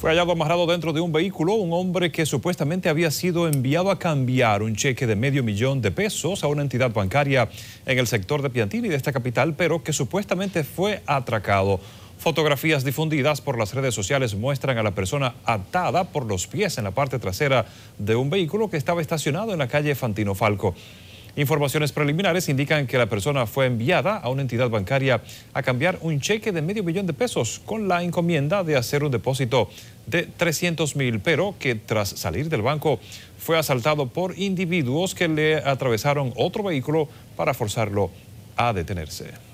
Fue hallado amarrado dentro de un vehículo un hombre que supuestamente había sido enviado a cambiar un cheque de medio millón de pesos a una entidad bancaria en el sector de Piantini de esta capital, pero que supuestamente fue atracado. Fotografías difundidas por las redes sociales muestran a la persona atada por los pies en la parte trasera de un vehículo que estaba estacionado en la calle Fantino Falco. Informaciones preliminares indican que la persona fue enviada a una entidad bancaria a cambiar un cheque de medio millón de pesos con la encomienda de hacer un depósito de 300 mil, pero que tras salir del banco fue asaltado por individuos que le atravesaron otro vehículo para forzarlo a detenerse.